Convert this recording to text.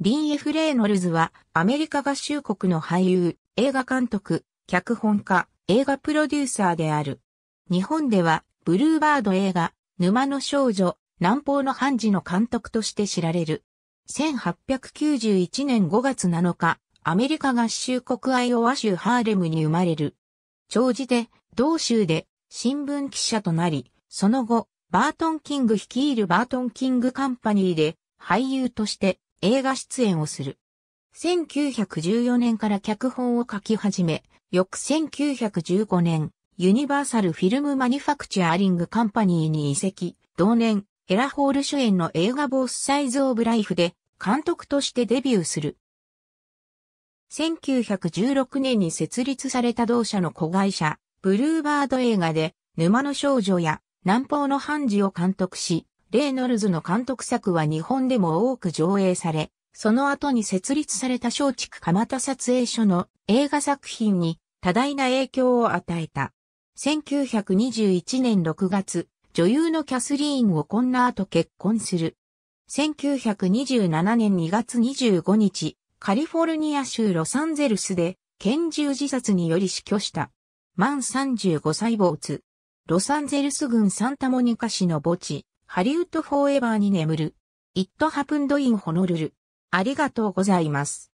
リン・エフ・レイノルズは、アメリカ合衆国の俳優、映画監督、脚本家、映画プロデューサーである。日本では、ブルーバード映画、沼の少女、南方の判事の監督として知られる。1891年5月7日、アメリカ合衆国アイオワ州ハーレムに生まれる。長寿で、同州で、新聞記者となり、その後、バートン・キング率いるバートン・キング・カンパニーで、俳優として、映画出演をする。1914年から脚本を書き始め、翌1915年、ユニバーサルフィルムマニュファクチャーリングカンパニーに移籍、同年、エラホール主演の映画ボースサイズ・オブ・ライフで監督としてデビューする。1916年に設立された同社の子会社、ブルーバード映画で、沼の少女や南方の判事を監督し、レイノルズの監督作は日本でも多く上映され、その後に設立された松竹蒲田撮影所の映画作品に多大な影響を与えた。1921年6月、女優のキャスリーン・をこんな後結婚する。1927年2月25日、カリフォルニア州ロサンゼルスで拳銃自殺により死去した。満35歳没。ロサンゼルス郡サンタモニカ市の墓地、ハリウッドフォーエバーに眠る。It happened in Honolulu。ありがとうございます。